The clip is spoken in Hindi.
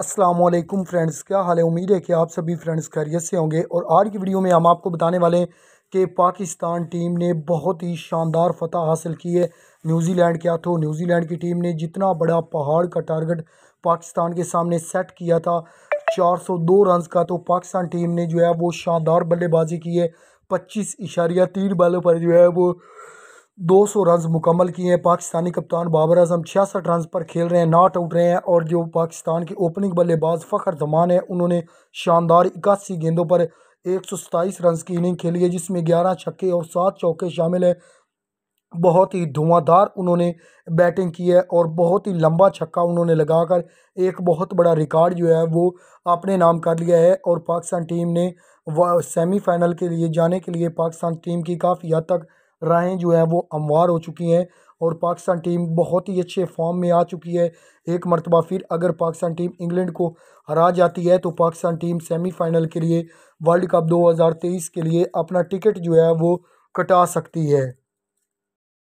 असलम फ्रेंड्स क्या हाल है उम्मीद है कि आप सभी फ्रेंड्स खैरियत से होंगे और आज की वीडियो में हम आपको बताने वाले हैं कि पाकिस्तान टीम ने बहुत ही शानदार फतह हासिल की है न्यूजीलैंड के हाथों न्यूजीलैंड की टीम ने जितना बड़ा पहाड़ का टारगेट पाकिस्तान के सामने सेट किया था 402 रन का तो पाकिस्तान टीम ने जो है वो शानदार बल्लेबाजी की है पच्चीस इशारिया तीन बालों पर जो है वो दो सौ रन मुकम्मल किए हैं पाकिस्तानी कप्तान बाबर अजम छियासठ रन पर खेल रहे हैं नॉट आउट रहे हैं और जो पाकिस्तान के ओपनिंग बल्लेबाज फ़खर जमान है उन्होंने शानदार इक्यासी गेंदों पर एक सौ सताईस रन की इनिंग खेली है जिसमें ग्यारह छक्के और सात चौके शामिल हैं बहुत ही धुआंधार उन्होंने बैटिंग की है और बहुत ही लंबा छक्का उन्होंने लगाकर एक बहुत बड़ा रिकॉर्ड जो है वो अपने नाम कर लिया है और पाकिस्तान टीम ने सेमीफाइनल के लिए जाने के लिए पाकिस्तान टीम की काफ़ी हद तक राहें जो हैं वो अमवार हो चुकी हैं और पाकिस्तान टीम बहुत ही अच्छे फॉर्म में आ चुकी है एक मरतबा फिर अगर पाकिस्तान टीम इंग्लैंड को हरा जाती है तो पाकिस्तान टीम सेमीफाइनल के लिए वर्ल्ड कप 2023 के लिए अपना टिकट जो है वो कटा सकती है